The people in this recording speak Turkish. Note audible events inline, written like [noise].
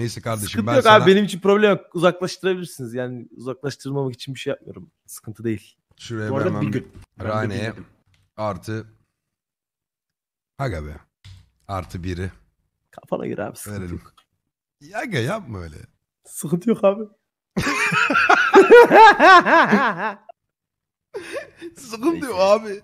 Neyse kardeşim Sıkıntı ben yok sana... abi benim için problem yok. Uzaklaştırabilirsiniz. Yani uzaklaştırmamak için bir şey yapmıyorum. Sıkıntı değil. Şuraya Bu bir gün. Rane'ye artı Haga be. Artı biri. Kafana gir abi sıkıntı Verelim. yok. Yaga yapma öyle. Sıkıntı yok abi. [laughs] sıkıntı yok abi.